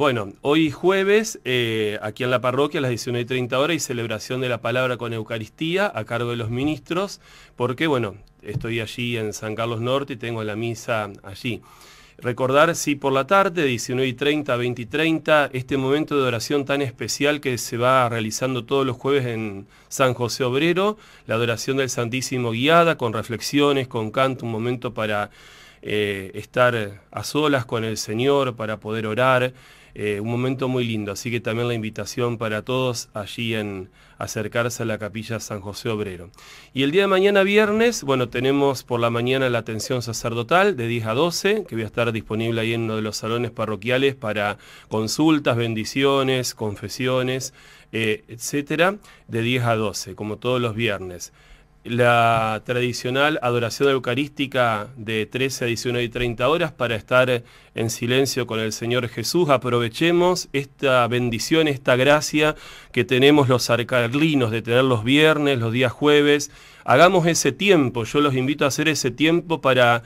Bueno, hoy jueves, eh, aquí en la parroquia, a las 19.30 horas, y celebración de la palabra con Eucaristía a cargo de los ministros, porque, bueno, estoy allí en San Carlos Norte y tengo la misa allí. Recordar, sí, por la tarde, 19.30 y 20.30, este momento de oración tan especial que se va realizando todos los jueves en San José Obrero, la adoración del Santísimo guiada, con reflexiones, con canto, un momento para eh, estar a solas con el Señor, para poder orar. Eh, un momento muy lindo. Así que también la invitación para todos allí en acercarse a la capilla San José Obrero. Y el día de mañana viernes, bueno, tenemos por la mañana la atención sacerdotal de 10 a 12, que voy a estar disponible ahí en uno de los salones parroquiales para consultas, bendiciones, confesiones, eh, etcétera, de 10 a 12, como todos los viernes la tradicional adoración eucarística de 13 a 19 y 30 horas para estar en silencio con el Señor Jesús. Aprovechemos esta bendición, esta gracia que tenemos los arcarlinos de tener los viernes, los días jueves. Hagamos ese tiempo, yo los invito a hacer ese tiempo para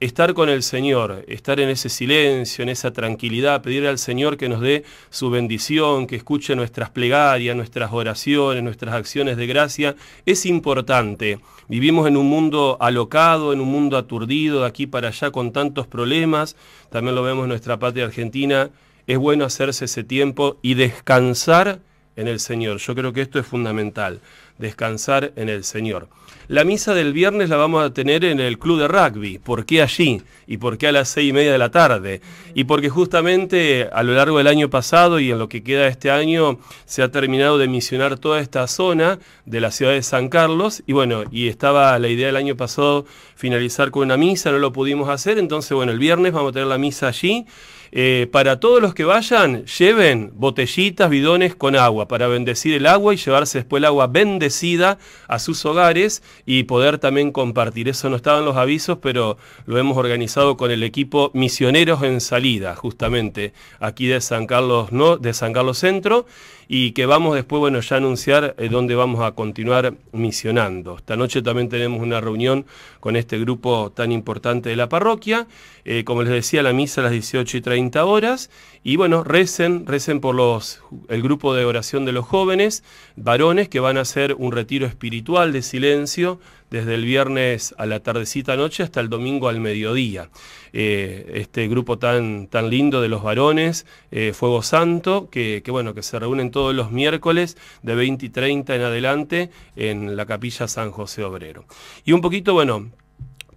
estar con el Señor, estar en ese silencio, en esa tranquilidad, pedirle al Señor que nos dé su bendición, que escuche nuestras plegarias, nuestras oraciones, nuestras acciones de gracia, es importante. Vivimos en un mundo alocado, en un mundo aturdido, de aquí para allá con tantos problemas, también lo vemos en nuestra patria argentina, es bueno hacerse ese tiempo y descansar en el Señor. Yo creo que esto es fundamental, descansar en el Señor. La misa del viernes la vamos a tener en el club de rugby. ¿Por qué allí? ¿Y por qué a las seis y media de la tarde? Y porque justamente a lo largo del año pasado y en lo que queda este año se ha terminado de misionar toda esta zona de la ciudad de San Carlos. Y bueno, y estaba la idea del año pasado finalizar con una misa, no lo pudimos hacer. Entonces, bueno, el viernes vamos a tener la misa allí. Eh, para todos los que vayan, lleven botellitas, bidones con agua para bendecir el agua y llevarse después el agua bendecida a sus hogares y poder también compartir. Eso no estaba en los avisos, pero lo hemos organizado con el equipo Misioneros en Salida, justamente aquí de San Carlos, ¿no? de San Carlos Centro, y que vamos después, bueno, ya anunciar eh, dónde vamos a continuar misionando. Esta noche también tenemos una reunión con este grupo tan importante de la parroquia. Eh, como les decía, la misa a las 18 y 30 horas. Y bueno, recen, recen por los, el grupo de oración de los jóvenes, varones, que van a hacer un retiro espiritual de silencio desde el viernes a la tardecita noche hasta el domingo al mediodía. Eh, este grupo tan, tan lindo de los varones, eh, Fuego Santo, que, que, bueno, que se reúnen todos los miércoles de 20 y 30 en adelante en la capilla San José Obrero. Y un poquito, bueno,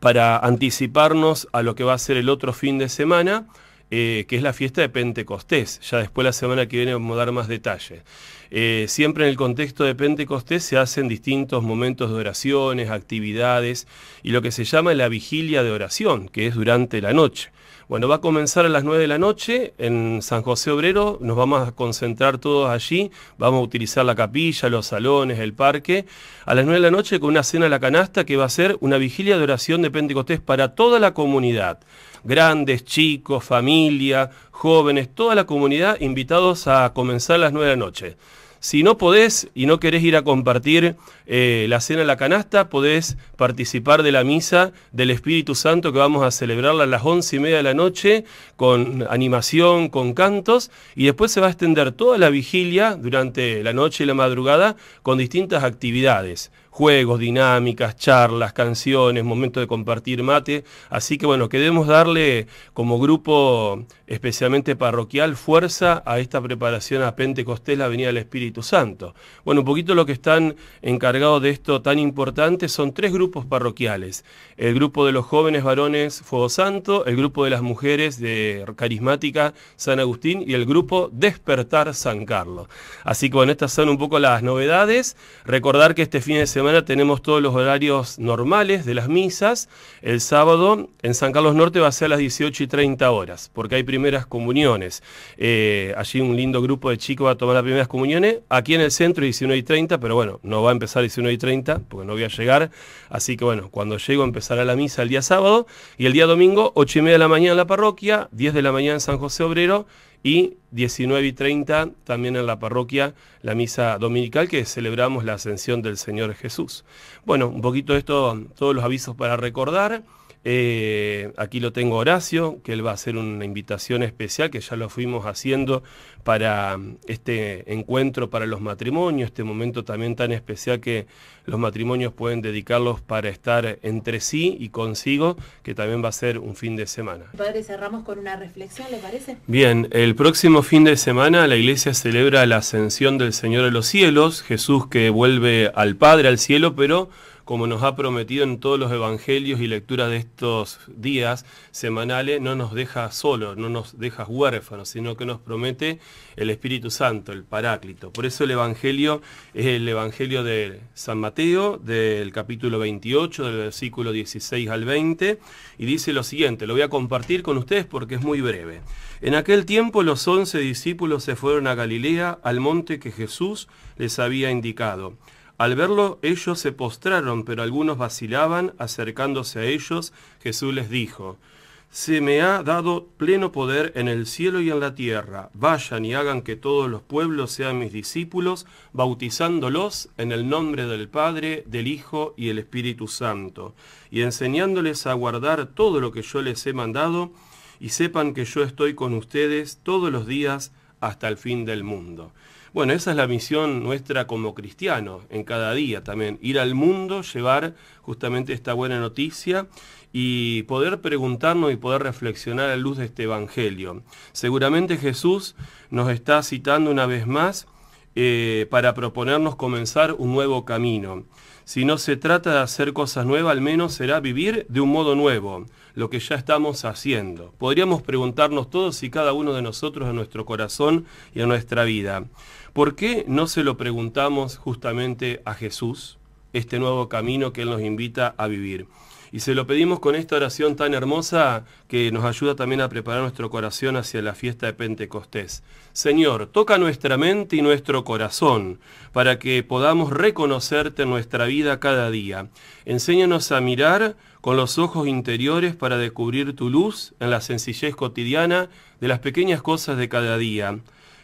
para anticiparnos a lo que va a ser el otro fin de semana, eh, que es la fiesta de Pentecostés. Ya después la semana que viene vamos a dar más detalles. Eh, siempre en el contexto de Pentecostés se hacen distintos momentos de oraciones, actividades y lo que se llama la vigilia de oración, que es durante la noche. Bueno, va a comenzar a las 9 de la noche en San José Obrero, nos vamos a concentrar todos allí, vamos a utilizar la capilla, los salones, el parque, a las 9 de la noche con una cena a la canasta que va a ser una vigilia de oración de Pentecostés para toda la comunidad, grandes, chicos, familias familia, jóvenes, toda la comunidad invitados a comenzar las 9 de la noche. Si no podés y no querés ir a compartir eh, la cena en la canasta, podés participar de la misa del Espíritu Santo que vamos a celebrar a las once y media de la noche con animación, con cantos y después se va a extender toda la vigilia durante la noche y la madrugada con distintas actividades juegos, dinámicas, charlas, canciones, momentos de compartir mate. Así que bueno, queremos darle como grupo especialmente parroquial fuerza a esta preparación a Pentecostés, la Avenida del Espíritu Santo. Bueno, un poquito lo que están encargados de esto tan importante son tres grupos parroquiales. El grupo de los jóvenes varones Fuego Santo, el grupo de las mujeres de Carismática San Agustín y el grupo Despertar San Carlos. Así que bueno, estas son un poco las novedades. Recordar que este fin de semana tenemos todos los horarios normales de las misas. El sábado en San Carlos Norte va a ser a las 18 y 30 horas, porque hay primeras comuniones. Eh, allí un lindo grupo de chicos va a tomar las primeras comuniones. Aquí en el centro 19 y 30, pero bueno, no va a empezar 19 y 30, porque no voy a llegar. Así que bueno, cuando llego empezará la misa el día sábado. Y el día domingo, 8 y media de la mañana en la parroquia, 10 de la mañana en San José Obrero y 19 y 30 también en la parroquia la misa dominical que celebramos la ascensión del Señor Jesús. Bueno, un poquito esto, todos los avisos para recordar. Eh, aquí lo tengo Horacio, que él va a hacer una invitación especial, que ya lo fuimos haciendo para mm, este encuentro para los matrimonios, este momento también tan especial que los matrimonios pueden dedicarlos para estar entre sí y consigo, que también va a ser un fin de semana. Padre, cerramos con una reflexión, ¿le parece? Bien, el próximo fin de semana la iglesia celebra la ascensión del Señor a los cielos, Jesús que vuelve al Padre al cielo, pero como nos ha prometido en todos los evangelios y lecturas de estos días semanales, no nos deja solos, no nos deja huérfanos, sino que nos promete el Espíritu Santo, el Paráclito. Por eso el Evangelio es el Evangelio de San Mateo, del capítulo 28, del versículo 16 al 20, y dice lo siguiente, lo voy a compartir con ustedes porque es muy breve. En aquel tiempo los once discípulos se fueron a Galilea, al monte que Jesús les había indicado. Al verlo ellos se postraron, pero algunos vacilaban, acercándose a ellos, Jesús les dijo, Se me ha dado pleno poder en el cielo y en la tierra, vayan y hagan que todos los pueblos sean mis discípulos, bautizándolos en el nombre del Padre, del Hijo y del Espíritu Santo, y enseñándoles a guardar todo lo que yo les he mandado, y sepan que yo estoy con ustedes todos los días hasta el fin del mundo. Bueno, esa es la misión nuestra como cristianos en cada día también, ir al mundo, llevar justamente esta buena noticia y poder preguntarnos y poder reflexionar a luz de este Evangelio. Seguramente Jesús nos está citando una vez más eh, para proponernos comenzar un nuevo camino. Si no se trata de hacer cosas nuevas, al menos será vivir de un modo nuevo, lo que ya estamos haciendo. Podríamos preguntarnos todos y cada uno de nosotros a nuestro corazón y a nuestra vida. ¿Por qué no se lo preguntamos justamente a Jesús, este nuevo camino que Él nos invita a vivir? Y se lo pedimos con esta oración tan hermosa que nos ayuda también a preparar nuestro corazón hacia la fiesta de Pentecostés. Señor, toca nuestra mente y nuestro corazón para que podamos reconocerte en nuestra vida cada día. Enséñanos a mirar con los ojos interiores para descubrir tu luz en la sencillez cotidiana de las pequeñas cosas de cada día.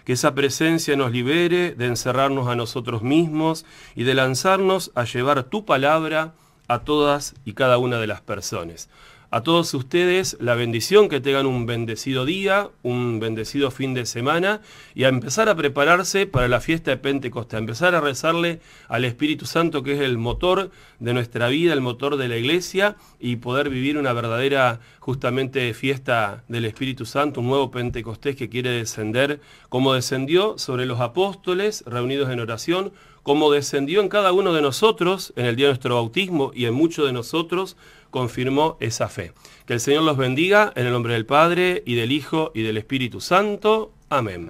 Que esa presencia nos libere de encerrarnos a nosotros mismos y de lanzarnos a llevar tu palabra a todas y cada una de las personas. A todos ustedes la bendición, que tengan un bendecido día, un bendecido fin de semana y a empezar a prepararse para la fiesta de Pentecostés, a empezar a rezarle al Espíritu Santo que es el motor de nuestra vida, el motor de la iglesia y poder vivir una verdadera justamente fiesta del Espíritu Santo, un nuevo Pentecostés que quiere descender como descendió sobre los apóstoles reunidos en oración, como descendió en cada uno de nosotros en el día de nuestro bautismo y en muchos de nosotros confirmó esa fe. Que el Señor los bendiga en el nombre del Padre, y del Hijo, y del Espíritu Santo. Amén.